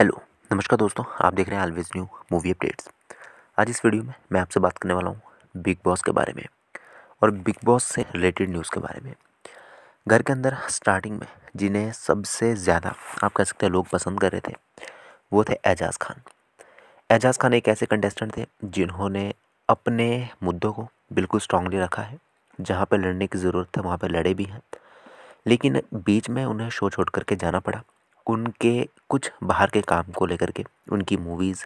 hello नमस्कार दोस्तों आप देख रहे हैं ऑलवेज न्यू मूवी अपडेट्स आज इस वीडियो में मैं आपसे बात करने वाला हूँ बिग बॉस के बारे में और बिग बॉस से रिलेटेड न्यूज़ के बारे में घर के अंदर स्टार्टिंग में जिन्हें सबसे ज़्यादा आप कह सकते हैं लोग पसंद कर रहे थे वो थे एजाज़ खान एजाज़ खान एक ऐसे कंटेस्टेंट थे जिन्होंने अपने मुद्दों को बिल्कुल स्ट्रांगली रखा है जहाँ पर लड़ने की ज़रूरत है वहाँ पर लड़े भी हैं लेकिन बीच में उन्हें शो छोड़ करके जाना पड़ा उनके कुछ बाहर के काम को लेकर के उनकी मूवीज़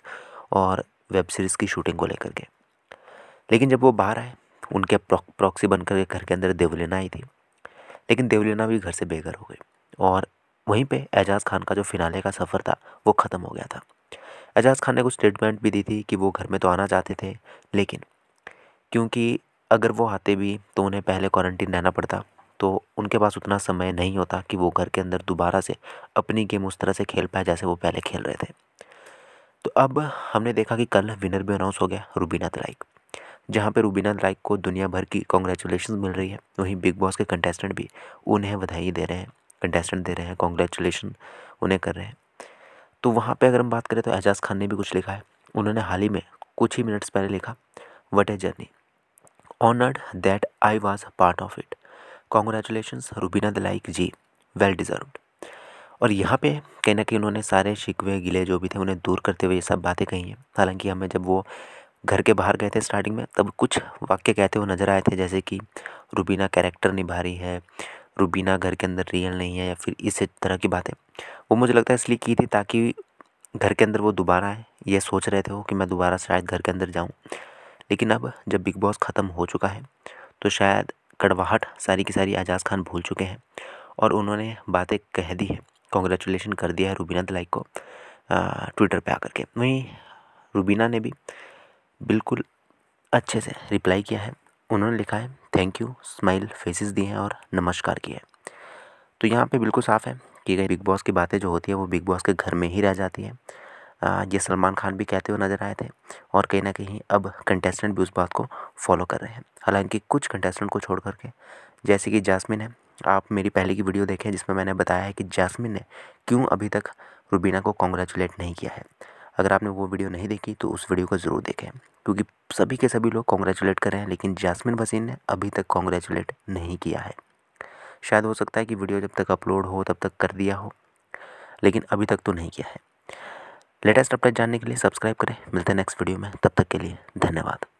और वेब सीरीज़ की शूटिंग को लेकर के लेकिन जब वो बाहर आए उनके प्रॉक्सी बन कर घर के अंदर देवलेना आई थी लेकिन देवलेना भी घर से बेघर हो गई और वहीं पे एजाज़ खान का जो फिनाले का सफ़र था वो ख़त्म हो गया था एजाज़ खान ने कुछ स्टेटमेंट भी दी थी कि वो घर में तो आना चाहते थे लेकिन क्योंकि अगर वो आते भी तो उन्हें पहले क्वारंटीन रहना पड़ता तो उनके पास उतना समय नहीं होता कि वो घर के अंदर दोबारा से अपनी गेम उस तरह से खेल पाए जैसे वो पहले खेल रहे थे तो अब हमने देखा कि कल विनर भी अनाउंस हो गया रूबीनाथ राइक जहाँ पे रूबीनाथ लाइक को दुनिया भर की कॉन्ग्रेचुलेशन मिल रही है वहीं बिग बॉस के कंटेस्टेंट भी उन्हें बधाई दे रहे हैं कंटेस्टेंट दे रहे हैं कॉन्ग्रेचुलेशन उन्हें कर रहे हैं तो वहाँ पर अगर हम बात करें तो एजाज खान ने भी कुछ लिखा है उन्होंने हाल ही में कुछ ही मिनट्स पहले लिखा what a journey honoured that I was part of it congratulation Rubina Dilaik ji well deserved और यहाँ पे कहीं ना कहीं उन्होंने सारे शिकवे गिले जो भी थे उन्हें दूर करते हुए ये सब बातें कही हैं हालांकि हमें जब वो घर के बाहर गए थे स्टार्टिंग में तब कुछ वाक्य कहते हुए नज़र आए थे जैसे कि रूबीना कैरेक्टर निभा रही है रूबीना घर के अंदर रियल नहीं है या फिर इस तरह की बातें वो मुझे लगता है इसलिए की थी ताकि घर के अंदर वो दोबारा आए ये सोच रहे थे वो कि मैं दोबारा शायद घर के अंदर जाऊँ लेकिन अब जब बिग बॉस ख़त्म हो चुका है तो शायद कड़वाहट सारी की सारी एजाज खान भूल चुके हैं और उन्होंने बातें कह दी है कॉन्ग्रेचुलेशन कर दिया है रूबीना दलाई को ट्विटर पर आकर के वहीं रूबीना ने भी बिल्कुल अच्छे से रिप्लाई किया है उन्होंने लिखा है थैंक यू स्माइल फेसेस दिए हैं और नमस्कार किया है तो यहाँ पे बिल्कुल साफ़ है कि बिग बॉस की बातें जो होती है वो बिग बॉस के घर में ही रह जाती है ये सलमान खान भी कहते हुए नज़र आए थे और कहीं ना कहीं अब कंटेस्टेंट भी उस बात को फॉलो कर रहे हैं हालांकि कुछ कंटेस्टेंट को छोड़ करके जैसे कि जासमिन है आप मेरी पहले की वीडियो देखें जिसमें मैंने बताया है कि जासमिन ने क्यों अभी तक रूबीना को कॉन्ग्रेचुलेट नहीं किया है अगर आपने वो वीडियो नहीं देखी तो उस वीडियो को ज़रूर देखें क्योंकि सभी के सभी लोग कॉन्ग्रेचुलेट कर रहे हैं लेकिन जासमिन वसीन ने अभी तक कॉन्ग्रेचुलेट नहीं किया है शायद हो सकता है कि वीडियो जब तक अपलोड हो तब तक कर दिया हो लेकिन अभी तक तो नहीं किया है लेटेस्ट अपडेट जानने के लिए सब्सक्राइब करें मिलते हैं नेक्स्ट वीडियो में तब तक के लिए धन्यवाद